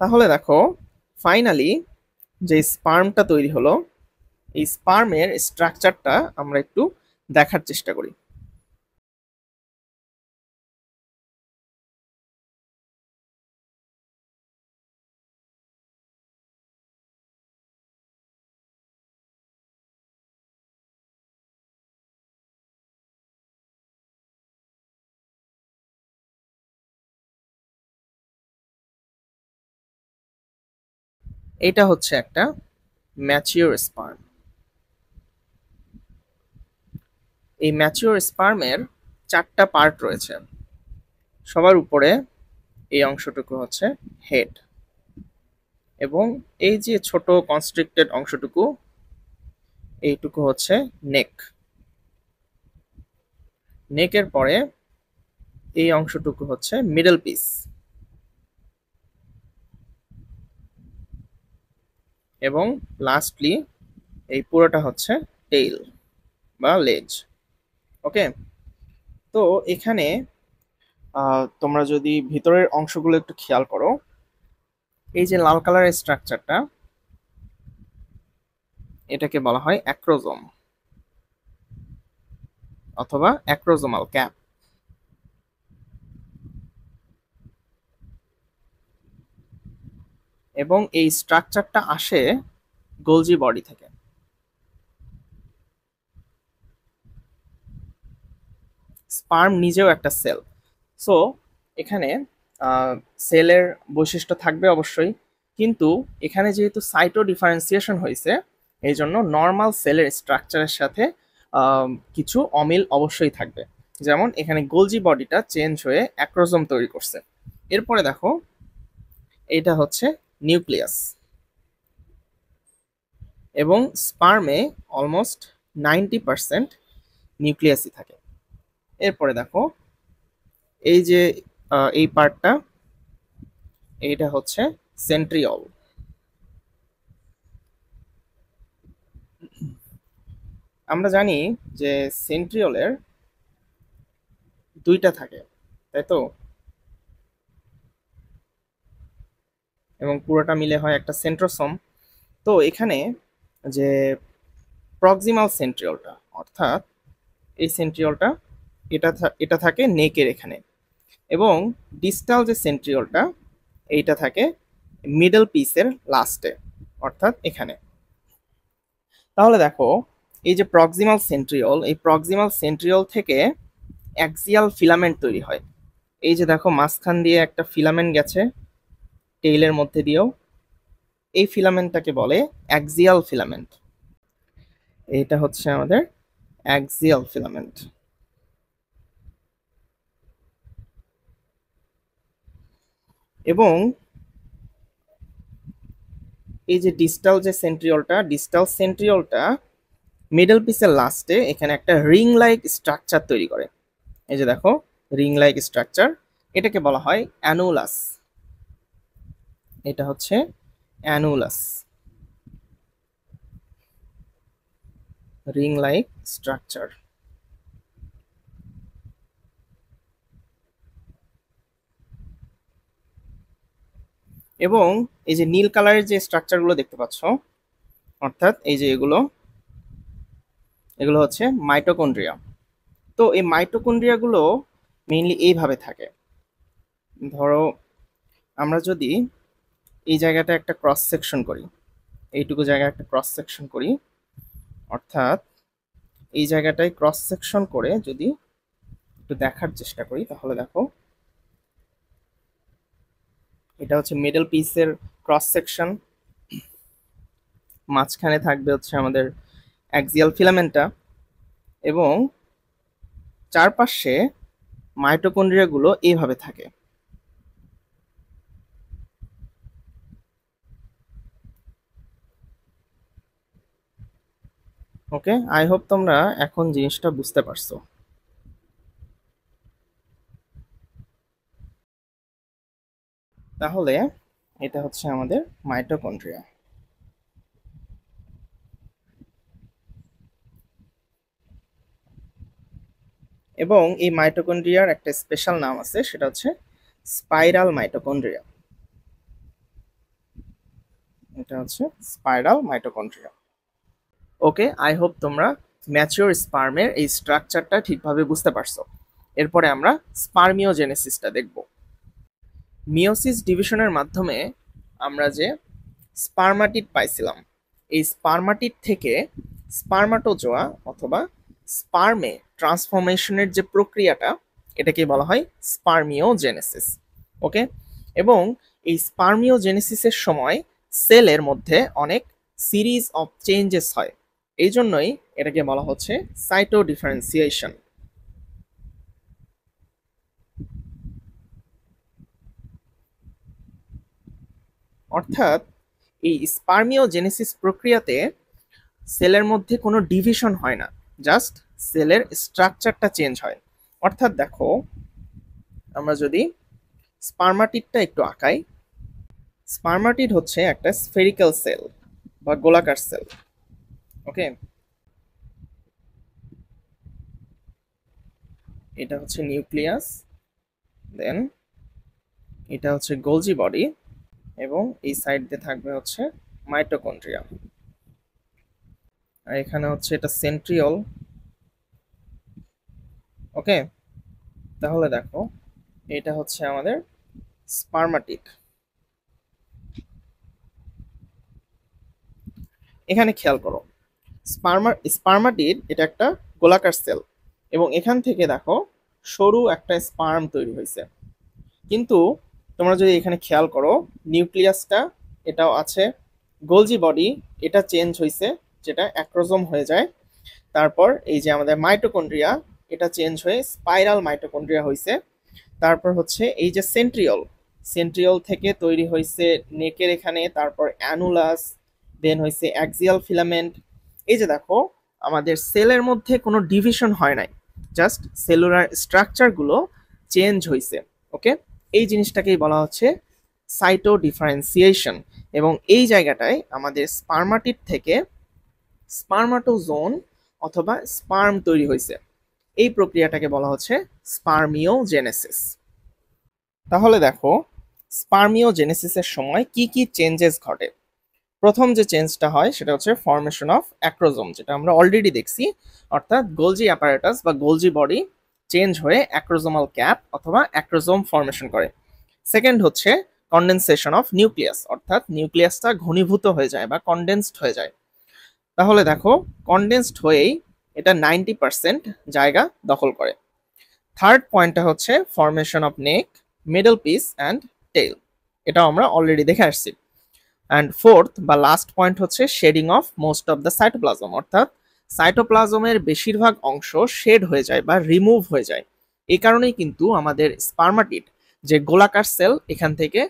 তাহলে দেখো ফাইনালি যে স্পার্মটা তৈরি হলো এই স্পার্মের স্ট্রাকচারটা আমরা একটু দেখার চেষ্টা করি এটা হচ্ছে একটা ম্যাচিওর স্পার্ম এই ম্যাচিওর স্পার্মের চারটা পার্ট রয়েছে সবার উপরে এই অংশটুকু হচ্ছে হেড এবং এই যে ছোট কনস্ট্রিক্টেড অংশটুকু এইটুকু হচ্ছে নেক নেকের পরে এই অংশটুকু হচ্ছে মিডল পিস এবং লাস্টলি এই পুরোটা হচ্ছে টেইল বা লেজ ওকে তো এখানে তোমরা যদি ভিতরের অংশগুলো একটু খেয়াল করো এই যে লাল কালারের স্ট্রাকচারটা এটাকে বলা হয় অ্যাক্রোজোম অথবা অ্যাক্রোজোমাল ক্যাপ এবং এই স্ট্রাকচারটা আসে গোলজি বডি থেকে স্পার্ম নিজেও একটা সেল সো এখানে সেলের বৈশিষ্ট্য থাকবে অবশ্যই কিন্তু এখানে যেহেতু সাইটো ডিফারেন্সিয়েশন হয়েছে এই জন্য নর্মাল সেলের স্ট্রাকচারের সাথে কিছু অমিল অবশ্যই থাকবে যেমন এখানে গোলজি বডিটা চেঞ্জ হয়ে অ্যাক্রোজম তৈরি করছে এরপরে দেখো এটা হচ্ছে নিউক্লিয়াস এবং স্পার্মে অলমোস্ট নাইনটি পারসেন্ট নিউক্লিয়াসই থাকে এরপরে দেখো এই যে এই পার্টটা এইটা হচ্ছে সেন্ট্রিয়ল আমরা জানি যে সেন্ট্রিয়লের দুইটা থাকে তাই তো এবং পুরোটা মিলে হয় একটা সেন্ট্রোসোম তো এখানে যে প্রক্সিমাল সেন্ট্রিওলটা অর্থাৎ এই সেন্ট্রিওলটা এটা এটা থাকে নেকের এখানে এবং ডিস্টাল যে সেন্ট্রিওলটা এইটা থাকে মিডল পিসের লাস্টে অর্থাৎ এখানে তাহলে দেখো এই যে প্রক্সিমাল সেন্ট্রিওল এই প্রক্সিমাল সেন্ট্রিওল থেকে অ্যাক্সিয়াল ফিলামেন্ট তৈরি হয় এই যে দেখো মাঝখান দিয়ে একটা ফিলামেন্ট গেছে টেইলের মধ্যে দিয়েও এই ফিলামেন্টটাকে বলে অ্যাক্সিয়াল ফিলামেন্ট এটা হচ্ছে আমাদের অ্যাক্সিয়াল ফিলামেন্ট এবং এই যে ডিস্টাল যে সেন্ট্রিওলটা ডিস্টাল সেন্ট্রিওলটা মিডল পিসের লাস্টে এখানে একটা রিং লাইক স্ট্রাকচার তৈরি করে এই যে দেখো রিং লাইক স্ট্রাকচার এটাকে বলা হয় অ্যানুলাস এটা হচ্ছে অ্যানুলাস রিং লাইক স্ট্রাকচার এবং এই যে নীল কালারের যে স্ট্রাকচারগুলো দেখতে পাচ্ছ অর্থাৎ এই যে এগুলো এগুলো হচ্ছে মাইটোকন্ড্রিয়া তো এই মাইটোকন্ড্রিয়াগুলো মেইনলি এইভাবে থাকে ধরো আমরা যদি এই জায়গাটা একটা ক্রস সেকশন করি এইটুকু জায়গা একটা ক্রস সেকশন করি অর্থাৎ এই জায়গাটায় ক্রস সেকশন করে যদি একটু দেখার চেষ্টা করি তাহলে দেখো এটা হচ্ছে মিডল পিসের ক্রস সেকশন মাঝখানে থাকবে হচ্ছে আমাদের অ্যাক্সিয়াল ফিলামেন্টটা এবং চারপাশে মাইটোকন্ড্রিয়াগুলো এইভাবে থাকে ওকে আই হোপ তোমরা এখন জিনিসটা বুঝতে পারছো তাহলে এটা হচ্ছে আমাদের মাইটোকন্ড্রিয়া এবং এই মাইটোকন্ড্রিয়ার একটা স্পেশাল নাম আছে সেটা হচ্ছে স্পাইরাল মাইটোকন্ড্রিয়া এটা হচ্ছে spiral mitochondria okay I hope তোমরা ম্যাচিওর স্পার্মের এই স্ট্রাকচারটা ঠিকভাবে বুঝতে পারছো এরপরে আমরা স্পার্মিওজেনেসিসটা দেখব মিওসিস ডিভিশনের মাধ্যমে আমরা যে স্পার্মাটিট পাইছিলাম এই স্পার্মাটিট থেকে স্পার্মাটোজোয়া অথবা স্পার্মে ট্রান্সফরমেশনের যে প্রক্রিয়াটা এটাকে বলা হয় স্পার্মিওজেনেসিস ওকে এবং এই স্পার্মিওজেনেসিসের সময় সেলের মধ্যে অনেক সিরিজ অফ চেঞ্জেস হয় এই জন্যই এটাকে বলা হচ্ছে সাইটো ডিফারেন্সিয়েশন অর্থাৎ এই স্পার্মিও জেনেসিস প্রক্রিয়াতে সেলের মধ্যে কোনো ডিভিশন হয় না জাস্ট সেলের স্ট্রাকচারটা চেঞ্জ হয় অর্থাৎ দেখো আমরা যদি স্পার্মাটিডটা একটু আঁকাই স্পার্মাটিড হচ্ছে একটা স্ফেরিক্যাল সেল বা গোলাকার সেল ওকে এটা হচ্ছে নিউক্লিয়াস দেন এটা হচ্ছে গোলজি বডি এবং এই সাইড দিয়ে থাকবে হচ্ছে মাইটোকন্ড্রিয়া আর এখানে হচ্ছে এটা সেন্ট্রিয়ল ওকে তাহলে দেখো এটা হচ্ছে আমাদের স্পার্মাটিক এখানে খেয়াল করো স্পার্মা স্পার্মাটির এটা একটা গোলাকার সেল এবং এখান থেকে দেখো সরু একটা স্পার্ম তৈরি হয়েছে কিন্তু তোমরা যদি এখানে খেয়াল করো নিউক্লিয়াসটা এটাও আছে গোলজি বডি এটা চেঞ্জ হয়েছে যেটা অ্যাক্রোজম হয়ে যায় তারপর এই যে আমাদের মাইটোকন্ড্রিয়া এটা চেঞ্জ হয়ে স্পাইরাল মাইটোকন্ড্রিয়া হয়েছে তারপর হচ্ছে এই যে সেন্ট্রিয়ল সেন্ট্রিয়ল থেকে তৈরি হয়েছে নেকের এখানে তারপর অ্যানুলাস দেন হয়েছে অ্যাক্সিয়াল ফিলামেন্ট এই যে দেখো আমাদের সেলের মধ্যে কোনো ডিভিশন হয় নাই জাস্ট সেলুলার স্ট্রাকচারগুলো চেঞ্জ হয়েছে ওকে এই জিনিসটাকেই বলা হচ্ছে সাইটো ডিফারেন্সিয়েশন এবং এই জায়গাটায় আমাদের স্পার্মাটিট থেকে স্পার্মাটোজোন অথবা স্পার্ম তৈরি হয়েছে এই প্রক্রিয়াটাকে বলা হচ্ছে স্পার্মিওজেনেসিস তাহলে দেখো স্পার্মিওজেনেসিসের সময় কি কি চেঞ্জেস ঘটে প্রথম যে চেঞ্জটা হয় সেটা হচ্ছে ফর্মেশন অফ অ্যাক্রোজোম যেটা আমরা অলরেডি দেখছি অর্থাৎ গোলজি অ্যাপারেটাস বা গোলজি বডি চেঞ্জ হয়ে অ্যাক্রোজোমাল ক্যাপ অথবা অ্যাক্রোজোম ফর্মেশন করে সেকেন্ড হচ্ছে কন্ডেন্সেশন অফ নিউক্লিয়াস অর্থাৎ নিউক্লিয়াসটা ঘনীভূত হয়ে যায় বা কনডেন্সড হয়ে যায় তাহলে দেখো কনডেন্সড হয়েই এটা নাইনটি পার্সেন্ট জায়গা দখল করে থার্ড পয়েন্টটা হচ্ছে formation of neck middle piece and tail এটাও আমরা অলরেডি দেখে আসছি অ্যান্ড ফোর্থ বা লাস্ট পয়েন্ট হচ্ছে shedding of most of the cytoplasm অর্থাৎ সাইটোপ্লাজমের বেশিরভাগ অংশ শেড হয়ে যায় বা রিমুভ হয়ে যায় এই কারণেই কিন্তু আমাদের স্পার্মাটিড যে গোলাকার সেল এখান থেকে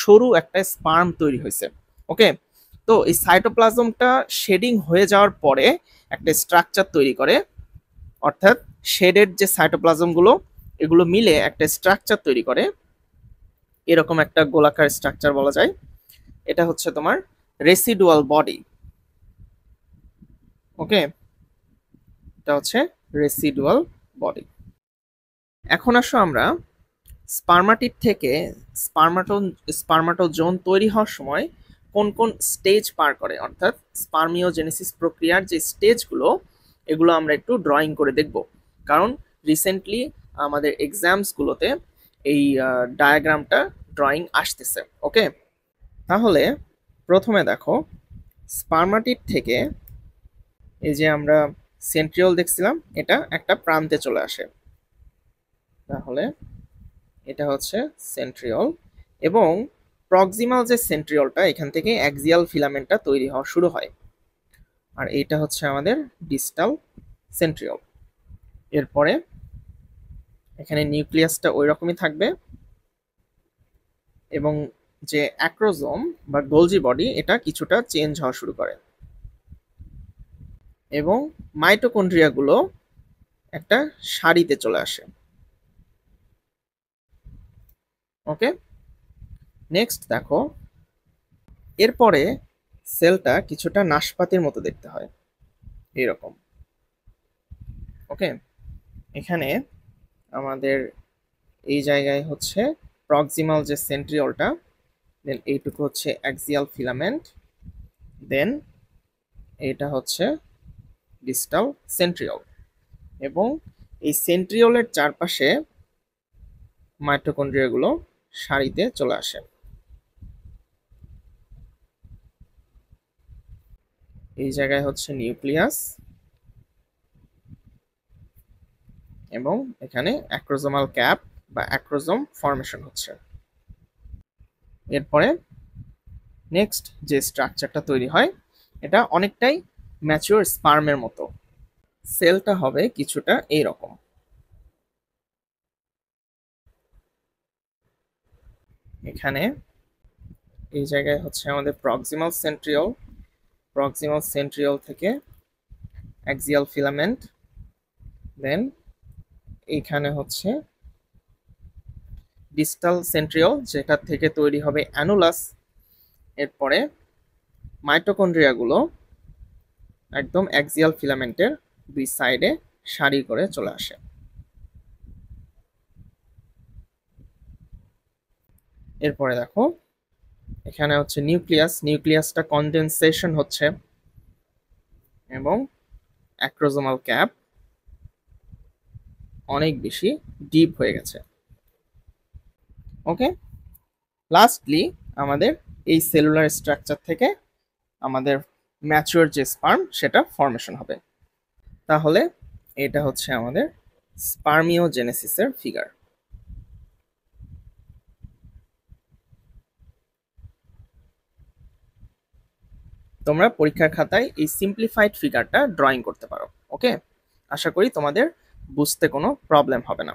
সরু একটা স্পার্ম তৈরি হয়েছে ওকে তো এই সাইটোপ্লাজমটা শেডিং হয়ে যাওয়ার পরে একটা স্ট্রাকচার তৈরি করে অর্থাৎ শেডের যে সাইটোপ্লাজমগুলো এগুলো মিলে একটা স্ট্রাকচার তৈরি করে এরকম একটা গোলাকার স্ট্রাকচার বলা যায় এটা হচ্ছে তোমার রেসিডুয়াল বডি ওকে এটা হচ্ছে রেসিডুয়াল বডি এখন আসো আমরা স্পার্মাটিপ থেকে স্পার্মাটো স্পার্মাটোজোন তৈরি হওয়ার সময় কোন কোন স্টেজ পার করে অর্থাৎ স্পার্মিওজেনেসিস প্রক্রিয়ার যে স্টেজগুলো এগুলো আমরা একটু ড্রয়িং করে দেখব কারণ রিসেন্টলি আমাদের এক্সামসগুলোতে এই ডায়াগ্রামটা ড্রয়িং আসতেছে ওকে তাহলে প্রথমে দেখো স্পার্মাটিপ থেকে এই যে আমরা সেন্ট্রিওল দেখছিলাম এটা একটা প্রান্তে চলে আসে তাহলে এটা হচ্ছে সেন্ট্রিওল এবং প্রক্সিমাল যে সেন্ট্রিওলটা এখান থেকে অ্যাক্সিয়াল ফিলামেন্টটা তৈরি হওয়া শুরু হয় আর এইটা হচ্ছে আমাদের ডিস্টাল সেন্ট্রিওল এরপরে এখানে নিউক্লিয়াসটা ওই রকমই থাকবে এবং যে অ্যাক্রোজোম বা গোলজি বডি এটা কিছুটা চেঞ্জ হওয়া শুরু করে এবং মাইটোকন্ড্রিয়াগুলো একটা সারিতে চলে আসে ওকে নেক্সট দেখো এরপরে সেলটা কিছুটা নাশপাতির মতো দেখতে হয় এরকম ওকে এখানে আমাদের এই জায়গায় হচ্ছে প্রক্সিমাল যে সেন্ট্রিওলটা দেন এইটুকু হচ্ছে অ্যাক্সিয়াল ফিলামেন্ট দেন এটা হচ্ছে ডিস্টাল সেন্ট্রিওল এবং এই সেন্ট্রিওলের চারপাশে মাইট্রোকন্ড্রিয়াগুলো সারিতে চলে আসে এই জায়গায় হচ্ছে নিউক্লিয়াস এবং এখানে অ্যাক্রোজোমাল ক্যাপ বা অ্যাক্রোজোম ফর্মেশন হচ্ছে এরপরে নেক্সট যে স্ট্রাকচারটা তৈরি হয় এটা অনেকটাই ম্যাচিওর স্পার্মের মতো সেলটা হবে কিছুটা এই রকম এখানে এই জায়গায় হচ্ছে আমাদের প্রক্সিমাল সেন্ট্রিয়াল প্রক্সিমাল সেন্ট্রিয়ল থেকে অ্যাক্সিয়াল ফিলামেন্ট দেন এখানে হচ্ছে ডিস্টাল সেন্ট্রিওল যেটা থেকে তৈরি হবে অ্যানুলাস এরপরে মাইটোকন্ড্রিয়াগুলো একদম অ্যাক্সিয়াল ফিলামেন্টের দুই সাইডে সারি করে চলে আসে এরপরে দেখো এখানে হচ্ছে নিউক্লিয়াস নিউক্লিয়াসটা কনডেনসেশন হচ্ছে এবং অ্যাক্রোজোমাল ক্যাপ অনেক বেশি ডিপ হয়ে গেছে ওকে লাস্টলি আমাদের এই সেলুলার স্ট্রাকচার থেকে আমাদের ম্যাচিওর যে স্পার্ম সেটা ফর্মেশন হবে তাহলে এটা হচ্ছে আমাদের স্পার্মিও জেনেসিসের ফিগার তোমরা পরীক্ষার খাতায় এই সিম্পলিফাইড ফিগারটা ড্রয়িং করতে পারো ওকে আশা করি তোমাদের বুঝতে কোনো প্রবলেম হবে না